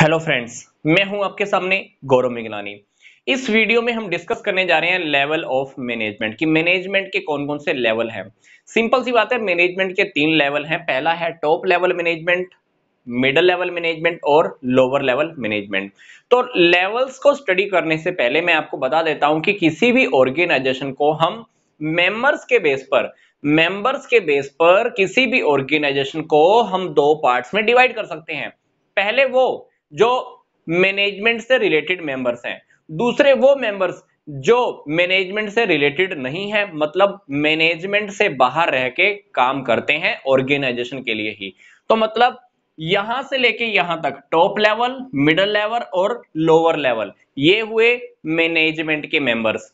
hello friends मैं हूं आपके सामने गौरव मिगलानी इस वीडियो में हम डिस्कस करने जा रहे हैं लेवल ऑफ मैनेजमेंट कि मैनेजमेंट के कौन कौन से लेवल हैं सिंपल सी बात है मैनेजमेंट के तीन लेवल हैं पहला है top level management middle level management और लोअर लेवल मैनेजमेंट तो लेवल्स को स्टडी करने से पहले मैं आपको बता देता हूं कि किसी भी ऑर्गेनाइजेशन को हम मेंबर्स के बेस पर मेंबर्स के बेस पर किसी भी ऑर्गेनाइजेशन को हम दो पार्ट्स में डिवाइड कर सकते हैं पहले वो जो मैनेजमेंट से रिलेटेड मेंबर्स हैं दूसरे वो मेंबर्स जो मैनेजमेंट से रिलेटेड नहीं है मतलब मैनेजमेंट से बाहर रह के काम करते हैं ऑर्गेनाइजेशन के लिए ही तो मतलब यहां से लेके यहां तक टॉप लेवल मिडल लेवल और लोअर लेवल ये हुए मैनेजमेंट के मेंबर्स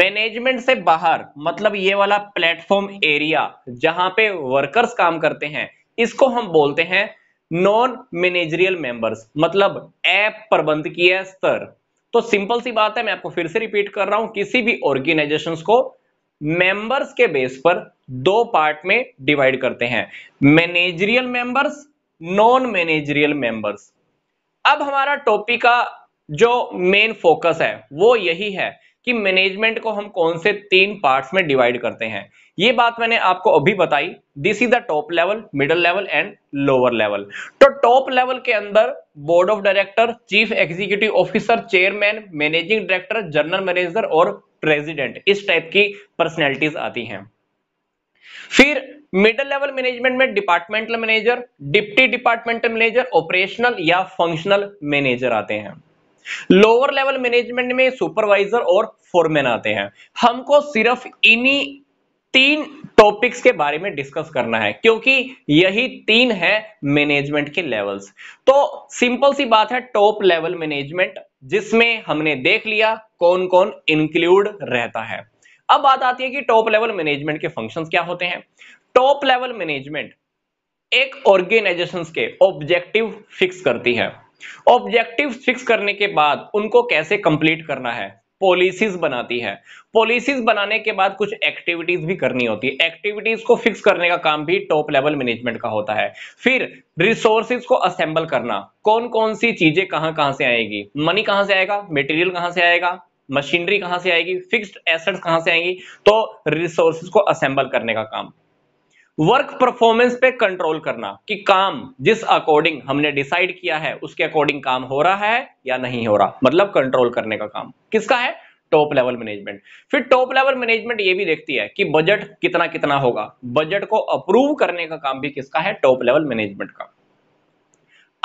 मैनेजमेंट से बाहर मतलब ये वाला प्लेटफॉर्म एरिया जहां पे वर्कर्स काम करते हैं इसको हम बोलते हैं नॉन मैनेजरियल मेंबर्स मतलब ऐप प्रबंधकीय स्तर तो सिंपल सी बात है मैं आपको फिर से रिपीट कर रहा हूं किसी भी ऑर्गेनाइजेशन को मेंबर्स के बेस पर दो पार्ट में डिवाइड करते हैं managerial members non managerial members अब हमारा टॉपिक का जो मेन फोकस है वो यही है कि मैनेजमेंट को हम कौन से तीन पार्ट्स में डिवाइड करते हैं ये बात मैंने आपको अभी बताई this is the top level middle level and lower level तो टॉप लेवल के अंदर board of director chief executive officer chairman managing director general manager और प्रेसिडेंट इस टाइप की पर्सनैलिटीज आती हैं फिर मिडल लेवल मैनेजमेंट में departmental manager deputy departmental manager operational या फंक्शनल मैनेजर आते हैं लोअर लेवल मैनेजमेंट में सुपरवाइजर और फोरमैन आते हैं हमको सिर्फ इन्हीं तीन टॉपिक्स के बारे में डिस्कस करना है क्योंकि यही तीन है मैनेजमेंट के लेवल्स तो सिंपल सी बात है टॉप लेवल मैनेजमेंट जिसमें हमने देख लिया कौन कौन इंक्लूड रहता है अब बात आती है कि टॉप लेवल मैनेजमेंट के फंक्शंस क्या होते हैं टॉप लेवल मैनेजमेंट एक ऑर्गेनाइजेशन के ऑब्जेक्टिव फिक्स करती है ऑब्जेक्टिव फिक्स करने के बाद उनको कैसे कंप्लीट करना है पॉलिसीज बनाती है पॉलिसीज बनाने के बाद कुछ एक्टिविटीज भी करनी होती है एक्टिविटीज को फिक्स करने का काम भी टॉप लेवल मैनेजमेंट का होता है फिर रिसोर्सिस को असेंबल करना कौन कौन सी चीजें कहां कहां से आएगी मनी कहां से आएगा मटेरियल कहां से आएगा मशीनरी कहां से आएगी फिक्स्ड एसेट्स कहां से आएंगी तो रिसोर्सिस को असेंबल करने का काम वर्क परफॉर्मेंस पे कंट्रोल करना कि काम जिस अकॉर्डिंग हमने डिसाइड किया है उसके अकॉर्डिंग काम हो रहा है या नहीं हो रहा मतलब कंट्रोल करने का काम किसका है टॉप लेवल मैनेजमेंट फिर टॉप लेवल मैनेजमेंट ये भी देखती है कि बजट कितना कितना होगा बजट को अप्रूव करने का काम भी किसका है टॉप लेवल मैनेजमेंट का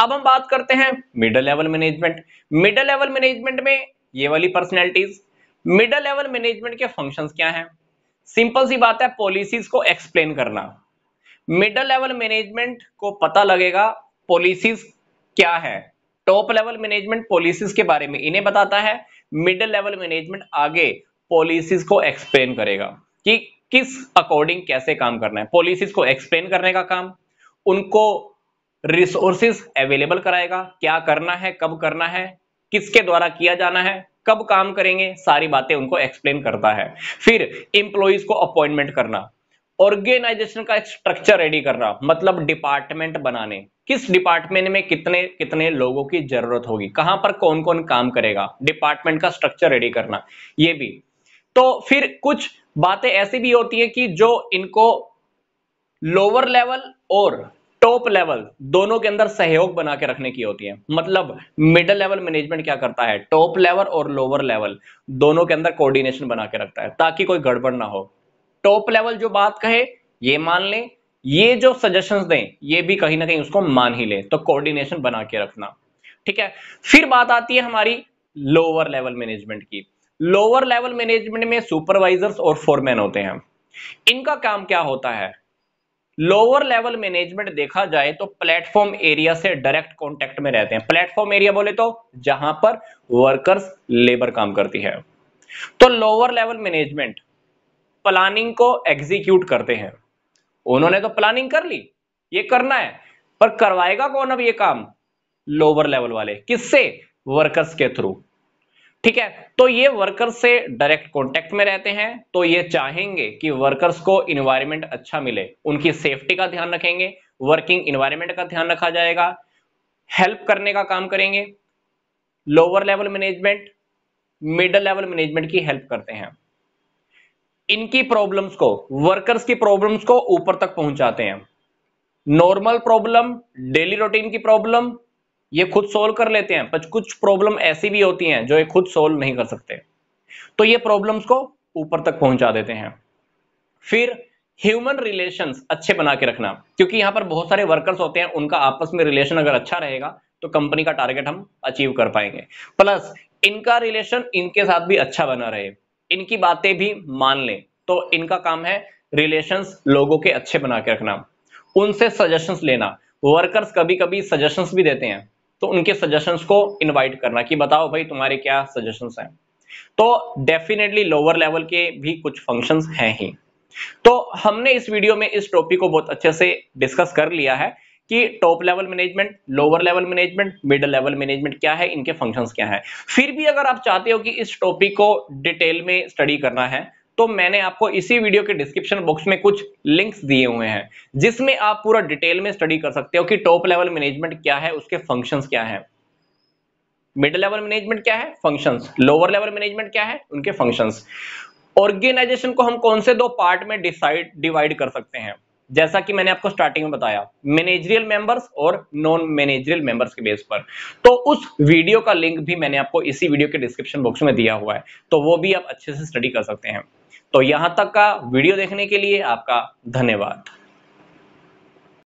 अब हम बात करते हैं middle level management middle level management में ये वाली पर्सनैलिटीज मिडल लेवल मैनेजमेंट के फंक्शन क्या है सिंपल सी बात है पॉलिसीज को एक्सप्लेन करना मिडल लेवल मैनेजमेंट को पता लगेगा पॉलिसीज क्या है टॉप लेवल मैनेजमेंट पॉलिसीज के बारे में इन्हें बताता है मिडल लेवल मैनेजमेंट आगे पॉलिसीज को एक्सप्लेन करेगा कि किस अकॉर्डिंग कैसे काम करना है पॉलिसीज को एक्सप्लेन करने का काम उनको रिसोर्सिस अवेलेबल कराएगा क्या करना है कब करना है किसके द्वारा किया जाना है कब काम करेंगे सारी बातें उनको एक्सप्लेन करता है फिर इंप्लॉइज को अपॉइंटमेंट करना ऑर्गेनाइजेशन का एक स्ट्रक्चर रेडी करना मतलब डिपार्टमेंट बनाने किस डिपार्टमेंट में कितने कितने लोगों की जरूरत होगी कहां पर कौन कौन काम करेगा डिपार्टमेंट का स्ट्रक्चर रेडी करना ये भी तो फिर कुछ बातें ऐसी भी होती है कि जो इनको लोअर लेवल और टॉप लेवल दोनों के अंदर सहयोग बना के रखने की होती है मतलब मिडिल लेवल मैनेजमेंट क्या करता है टॉप लेवल और लोअर लेवल दोनों के अंदर कोऑर्डिनेशन बना के रखता है ताकि कोई गड़बड़ ना हो टॉप लेवल जो बात कहे ये मान लें ये जो सजेशन दें ये भी कहीं ना कहीं उसको मान ही ले तो कोऑर्डिनेशन बना के रखना ठीक है फिर बात आती है हमारी लोअर लेवल मैनेजमेंट की लोअर लेवल मैनेजमेंट में सुपरवाइजर्स और फोरमैन होते हैं इनका काम क्या होता है लोअर लेवल मैनेजमेंट देखा जाए तो प्लेटफॉर्म एरिया से डायरेक्ट कॉन्टेक्ट में रहते हैं प्लेटफॉर्म एरिया बोले तो जहां पर वर्कर्स लेबर काम करती है तो लोअर लेवल मैनेजमेंट प्लानिंग को एग्जीक्यूट करते हैं उन्होंने तो प्लानिंग कर ली ये करना है पर करवाएगा कौन अब ये काम लोअर लेवल वाले किससे वर्कर्स के थ्रू ठीक है तो ये वर्कर्स से डायरेक्ट कांटेक्ट में रहते हैं तो ये चाहेंगे कि वर्कर्स को इन्वायरमेंट अच्छा मिले उनकी सेफ्टी का ध्यान रखेंगे वर्किंग इन्वायरमेंट का ध्यान रखा जाएगा हेल्प करने का काम करेंगे lower level management middle level management की हेल्प करते हैं इनकी प्रॉब्लम्स को वर्कर्स की प्रॉब्लम्स को ऊपर तक पहुंचाते हैं नॉर्मल प्रॉब्लम डेली रूटीन की प्रॉब्लम ये खुद सोल्व कर लेते हैं पर कुछ प्रॉब्लम ऐसी भी होती हैं जो ये खुद सोल्व नहीं कर सकते तो ये प्रॉब्लम्स को ऊपर तक पहुंचा देते हैं फिर ह्यूमन रिलेशन अच्छे बना के रखना क्योंकि यहां पर बहुत सारे वर्कर्स होते हैं उनका आपस में रिलेशन अगर अच्छा रहेगा तो कंपनी का टारगेट हम अचीव कर पाएंगे प्लस इनका रिलेशन इनके साथ भी अच्छा बना रहे इनकी बातें भी मान लें तो इनका काम है रिलेशंस लोगों के अच्छे बना के रखना उनसे सजेशंस लेना वर्कर्स कभी कभी सजेशंस भी देते हैं तो उनके सजेशंस को इनवाइट करना कि बताओ भाई तुम्हारे क्या सजेशंस हैं तो डेफिनेटली लोअर लेवल के भी कुछ फंक्शंस हैं ही तो हमने इस वीडियो में इस टॉपिक को बहुत अच्छे से डिस्कस कर लिया है कि top level management lower level management middle level management क्या है इनके फंक्शंस क्या है फिर भी अगर आप चाहते हो कि इस टॉपिक को डिटेल में स्टडी करना है तो मैंने आपको इसी वीडियो के डिस्क्रिप्शन बॉक्स में कुछ लिंक्स दिए हुए हैं जिसमें आप पूरा डिटेल में स्टडी कर सकते हो कि टॉप लेवल मैनेजमेंट क्या है उसके फंक्शन क्या है मिडल लेवल मैनेजमेंट क्या है फंक्शन लोअर लेवल मैनेजमेंट क्या है उनके फंक्शन ऑर्गेनाइजेशन को हम कौन से दो पार्ट में डिसाइड डिवाइड कर सकते हैं जैसा कि मैंने आपको स्टार्टिंग में बताया मैनेजरियल मेंबर्स और नॉन मैनेजरियल मेंबर्स के बेस पर तो उस वीडियो का लिंक भी मैंने आपको इसी वीडियो के डिस्क्रिप्शन बॉक्स में दिया हुआ है तो वो भी आप अच्छे से स्टडी कर सकते हैं तो यहां तक का वीडियो देखने के लिए आपका धन्यवाद